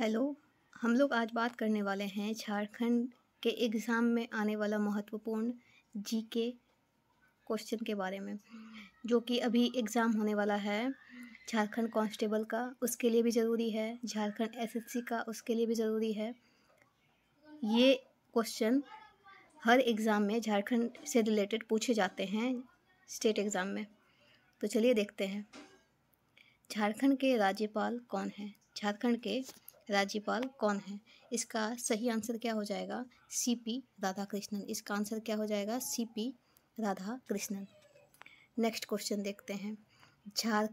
hello हम लोग आज बात करने वाले हैं झारखंड के एग्ज़ाम में आने वाला महत्वपूर्ण जी के क्वेश्चन के बारे में जो कि अभी एग्ज़ाम होने वाला है झारखंड कांस्टेबल का उसके लिए भी ज़रूरी है झारखंड एसएससी का उसके लिए भी ज़रूरी है ये क्वेश्चन हर एग्ज़ाम में झारखंड से रिलेटेड पूछे जाते हैं स्टेट एग्ज़ाम में तो चलिए देखते हैं झारखंड के राज्यपाल कौन हैं झारखंड के राज्यपाल कौन है इसका सही आंसर क्या हो जाएगा सी पी राधा कृष्णन इसका आंसर क्या हो जाएगा C P Radha Krishnan next question देखते हैं झार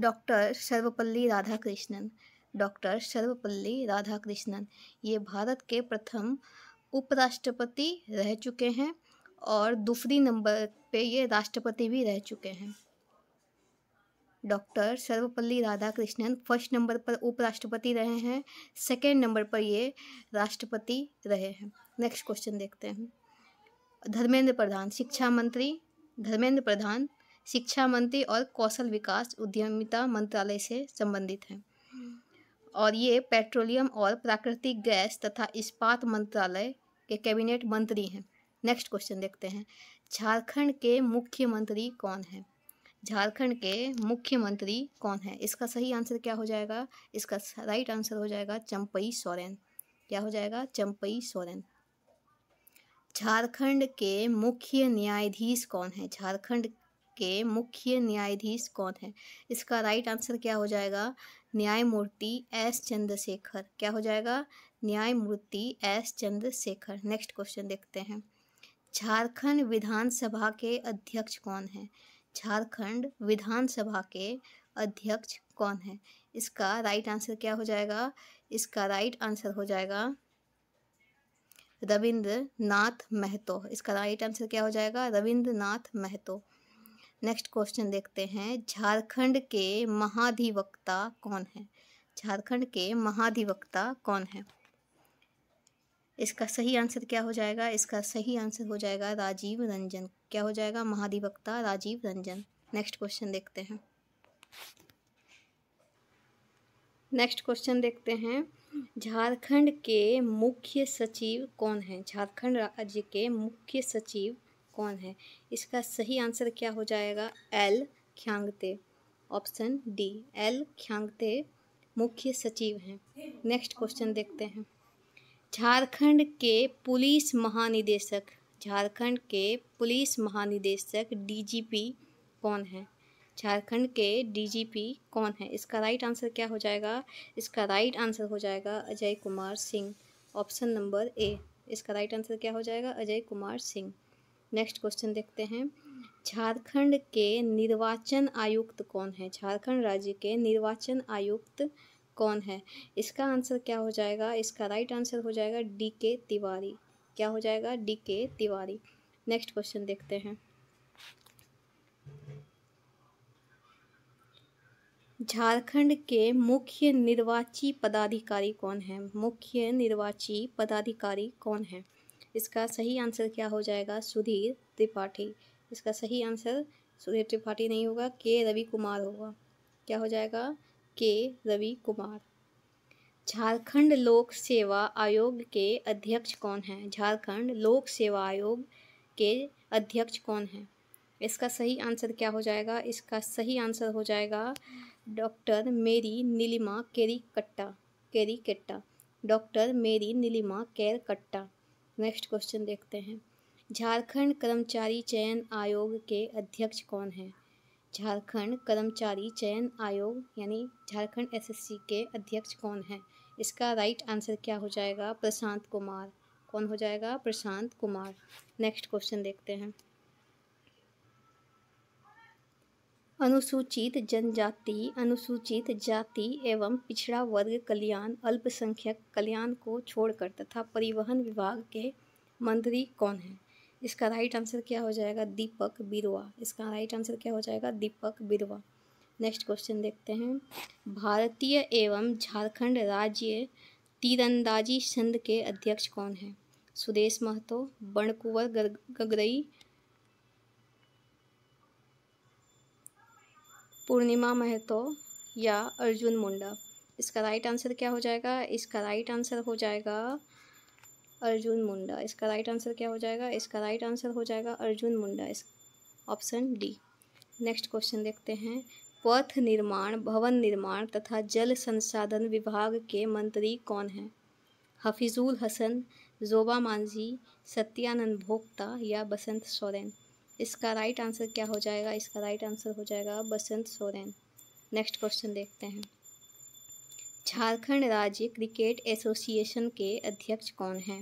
डॉक्टर सर्वपल्ली राधाकृष्णन डॉक्टर सर्वपल्ली राधाकृष्णन ये भारत के प्रथम उपराष्ट्रपति रह चुके हैं और दूसरी नंबर पे ये राष्ट्रपति भी रह चुके हैं doctor Sarvepalli Radhakrishnan first number पर उपराष्ट्रपति रहे हैं सेकेंड नंबर पर ये राष्ट्रपति रहे हैं नेक्स्ट क्वेश्चन देखते हैं धर्मेंद्र प्रधान शिक्षा मंत्री धर्मेंद्र प्रधान शिक्षा मंत्री और कौशल विकास उद्यमिता मंत्रालय से संबंधित हैं और ये पेट्रोलियम और प्राकृतिक गैस तथा इस्पात मंत्रालय के कैबिनेट मंत्री हैं नेक्स्ट क्वेश्चन देखते हैं झारखंड के मुख्यमंत्री कौन हैं झारखंड के मुख्यमंत्री कौन है इसका सही आंसर क्या हो जाएगा इसका राइट आंसर हो जाएगा चंपई सोरेन क्या हो जाएगा चंपई सोरेन झारखंड के मुख्य न्यायाधीश कौन है झारखंड के मुख्य न्यायाधीश कौन है इसका राइट आंसर क्या हो जाएगा न्यायमूर्ति एस चंद्रशेखर क्या हो जाएगा न्यायमूर्ति एस चंद्रशेखर नेक्स्ट क्वेश्चन देखते हैं झारखंड विधानसभा के अध्यक्ष कौन हैं झारखंड विधानसभा के अध्यक्ष कौन है इसका राइट आंसर क्या हो जाएगा इसका राइट आंसर हो जाएगा रविंद्र नाथ महतो इसका राइट आंसर क्या हो जाएगा रविंद्र नाथ महतो नेक्स्ट क्वेश्चन देखते हैं झारखंड के महाधिवक्ता कौन है झारखंड के महाधिवक्ता कौन है इसका सही आंसर क्या हो जाएगा इसका सही आंसर हो जाएगा राजीव रंजन क्या हो जाएगा महाधिवक्ता राजीव रंजन नेक्स्ट क्वेश्चन देखते हैं नेक्स्ट क्वेश्चन देखते हैं झारखंड के मुख्य सचिव कौन है झारखंड राज्य के मुख्य सचिव कौन है इसका सही आंसर क्या हो जाएगा L Khiangte option D L Khiangte मुख्य सचिव हैं नेक्स्ट क्वेश्चन देखते हैं झारखंड के पुलिस महानिदेशक झारखंड के पुलिस महानिदेशक डीजीपी कौन है झारखंड के डीजीपी कौन है इसका राइट आंसर क्या हो जाएगा इसका राइट आंसर हो जाएगा Ajay Kumar Singh option number A इसका राइट आंसर क्या हो जाएगा अजय कुमार सिंह नेक्स्ट क्वेश्चन देखते हैं झारखंड के निर्वाचन आयुक्त कौन है झारखंड राज्य के निर्वाचन आयुक्त कौन है इसका आंसर क्या हो जाएगा इसका राइट आंसर हो जाएगा डी के तिवारी क्या हो जाएगा डी के तिवारी नेक्स्ट क्वेश्चन देखते हैं झारखंड के मुख्य निर्वाची पदाधिकारी कौन है मुख्य निर्वाची पदाधिकारी कौन है इसका सही आंसर क्या हो जाएगा सुधीर त्रिपाठी इसका सही आंसर सुधीर त्रिपाठी नहीं होगा के रवि कुमार होगा क्या हो जाएगा के रवि कुमार झारखंड लोक सेवा आयोग के अध्यक्ष कौन हैं झारखंड लोक सेवा आयोग के अध्यक्ष कौन हैं इसका सही आंसर क्या हो जाएगा इसका सही आंसर हो जाएगा डॉक्टर मेरी नीलिमा केरी कट्टा केरी कट्टा डॉक्टर मेरी नीलिमा केर कट्टा नेक्स्ट क्वेश्चन देखते हैं झारखंड कर्मचारी चयन आयोग के अध्यक्ष कौन हैं झारखंड कर्मचारी चयन आयोग यानी झारखंड एसएससी के अध्यक्ष कौन हैं इसका राइट आंसर क्या हो जाएगा प्रशांत कुमार कौन हो जाएगा प्रशांत कुमार नेक्स्ट क्वेश्चन देखते हैं अनुसूचित जनजाति अनुसूचित जाति एवं पिछड़ा वर्ग कल्याण अल्पसंख्यक कल्याण को छोड़कर तथा परिवहन विभाग के मंत्री कौन हैं इसका राइट आंसर क्या हो जाएगा दीपक बिरवा इसका राइट आंसर क्या हो जाएगा दीपक बिरवा नेक्स्ट क्वेश्चन देखते हैं भारतीय एवं झारखंड राज्य तीरंदाजी संघ के अध्यक्ष कौन है सुदेश महतो बणकुंवर गगरई पूर्णिमा महतो या अर्जुन मुंडा इसका राइट आंसर क्या हो जाएगा इसका राइट आंसर हो जाएगा अर्जुन मुंडा इसका राइट आंसर क्या हो जाएगा इसका राइट आंसर हो जाएगा अर्जुन मुंडा इस ऑप्शन डी नेक्स्ट क्वेश्चन देखते हैं पथ निर्माण भवन निर्माण तथा जल संसाधन विभाग के मंत्री कौन हैं हफीज़ुल हसन जोबा मांझी सत्यानंद भोक्ता या बसंत सोरेन इसका राइट आंसर क्या हो जाएगा इसका राइट आंसर हो जाएगा बसंत सोरेन नेक्स्ट क्वेश्चन देखते हैं झारखंड राज्य क्रिकेट एसोसिएशन के अध्यक्ष कौन हैं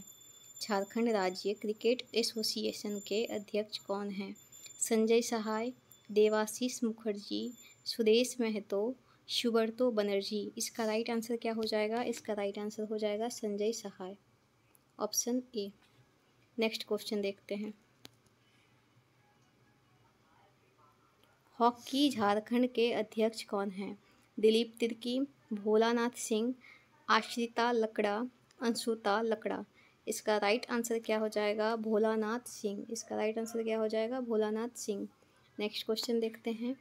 झारखंड राज्य क्रिकेट एसोसिएशन के अध्यक्ष कौन हैं संजय सहाय देवाशीष मुखर्जी सुदेश महतो शुबर्तो बनर्जी इसका राइट आंसर क्या हो जाएगा इसका राइट आंसर हो जाएगा Sanjay Sahay option A next question देखते हैं हॉकी झारखंड के अध्यक्ष कौन हैं दिलीप तिर्की भोलानाथ सिंह आश्रिता लकड़ा अंशुता लकड़ा इसका राइट आंसर क्या हो जाएगा भोलानाथ सिंह इसका राइट आंसर क्या हो जाएगा भोलानाथ सिंह नेक्स्ट क्वेश्चन देखते हैं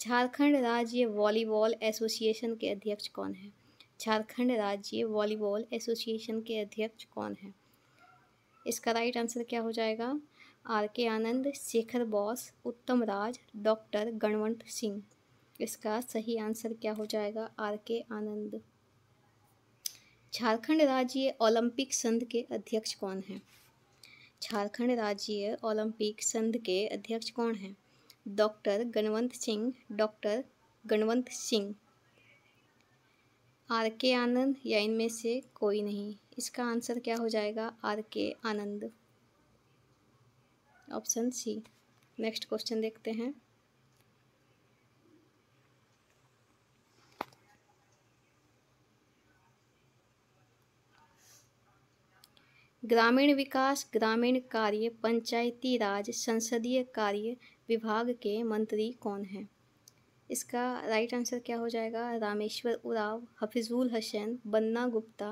झारखंड राज्य वॉलीबॉल एसोसिएशन के अध्यक्ष कौन है झारखंड राज्य वॉलीबॉल एसोसिएशन के अध्यक्ष कौन है इसका राइट आंसर क्या हो जाएगा आर के आनंद शेखर बॉस उत्तम राज डॉक्टर गणवंत सिंह इसका सही आंसर क्या हो जाएगा आर के आनंद झारखंड राज्य ओलंपिक संघ के अध्यक्ष कौन हैं झारखंड राज्य ओलंपिक संघ के अध्यक्ष कौन हैं doctor Ganwant Singh doctor Ganwant Singh R K Anand या इनमें से कोई नहीं इसका आंसर क्या हो जाएगा R K Anand option C next question देखते हैं ग्रामीण विकास ग्रामीण कार्य पंचायती राज संसदीय कार्य विभाग के मंत्री कौन हैं इसका राइट आंसर क्या हो जाएगा रामेश्वर उराव हफिजुल हसैन बन्ना गुप्ता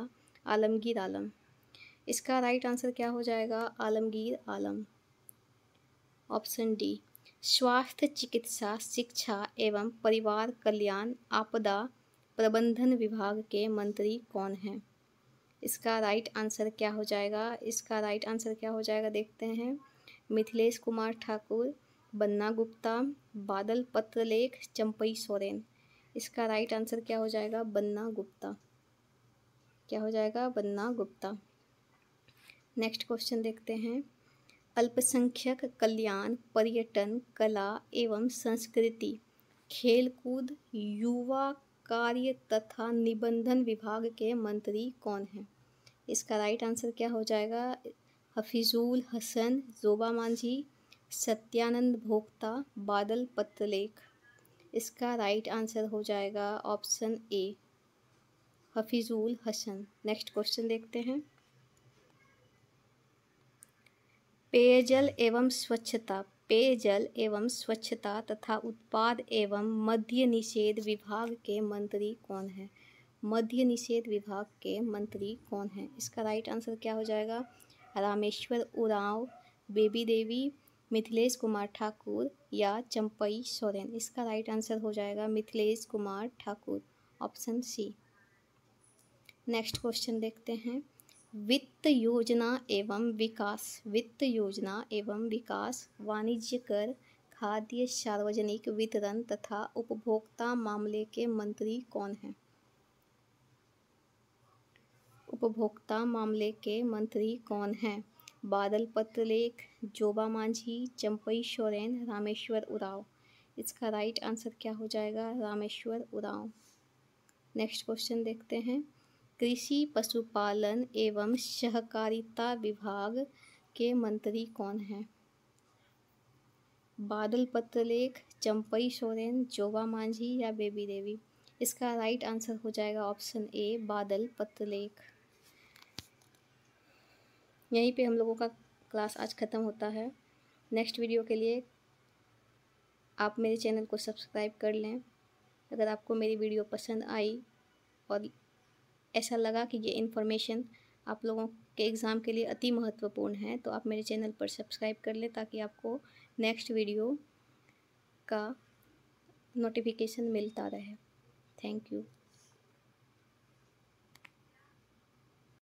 आलमगीर आलम इसका राइट आंसर क्या हो जाएगा आलमगीर आलम ऑप्शन डी स्वास्थ्य चिकित्सा शिक्षा एवं परिवार कल्याण आपदा प्रबंधन विभाग के मंत्री कौन हैं इसका राइट आंसर क्या हो जाएगा इसका राइट आंसर क्या हो जाएगा देखते हैं मिथिलेश कुमार ठाकुर बन्ना गुप्ता बादल पत्रलेख चंपई सोरेन इसका राइट आंसर क्या हो जाएगा बन्ना गुप्ता क्या हो जाएगा बन्ना गुप्ता नेक्स्ट क्वेश्चन देखते हैं अल्पसंख्यक कल्याण पर्यटन कला एवं संस्कृति खेलकूद युवा कार्य तथा निबंधन विभाग के मंत्री कौन हैं इसका राइट आंसर क्या हो जाएगा हफीजुल हसन जोबा मांझी सत्यानंद भोक्ता बादल पत्रलेख इसका राइट आंसर हो जाएगा option A Hafizul Hasan next question देखते हैं पेयजल एवं स्वच्छता पेयजल एवं स्वच्छता तथा उत्पाद एवं मध्य निषेध विभाग के मंत्री कौन है मध्य निषेध विभाग के मंत्री कौन हैं इसका राइट आंसर क्या हो जाएगा रामेश्वर उरांव बेबी देवी मिथिलेश कुमार ठाकुर या चंपई सोरेन इसका राइट आंसर हो जाएगा Mithilesh Kumar Thakur option C next question देखते हैं वित्त योजना एवं विकास वित्त योजना एवं विकास वाणिज्य कर खाद्य सार्वजनिक वितरण तथा उपभोक्ता मामले के मंत्री कौन हैं उपभोक्ता मामले के मंत्री कौन हैं बादल पत्रलेख जोबा मांझी चंपई सोरेन रामेश्वर उराव इसका राइट आंसर क्या हो जाएगा रामेश्वर उराव नेक्स्ट क्वेश्चन देखते हैं कृषि पशुपालन एवं सहकारिता विभाग के मंत्री कौन हैं बादल पत्रलेख चंपई सोरेन जोबा मांझी या बेबी देवी इसका राइट आंसर हो जाएगा ऑप्शन ए बादल पत्रलेख यहीं पे हम लोगों का क्लास आज ख़त्म होता है नेक्स्ट वीडियो के लिए आप मेरे चैनल को सब्सक्राइब कर लें अगर आपको मेरी वीडियो पसंद आई और ऐसा लगा कि ये इन्फॉर्मेशन आप लोगों के एग्ज़ाम के लिए अति महत्वपूर्ण है तो आप मेरे चैनल पर सब्सक्राइब कर लें ताकि आपको नेक्स्ट वीडियो का नोटिफिकेशन मिलता रहे थैंक यू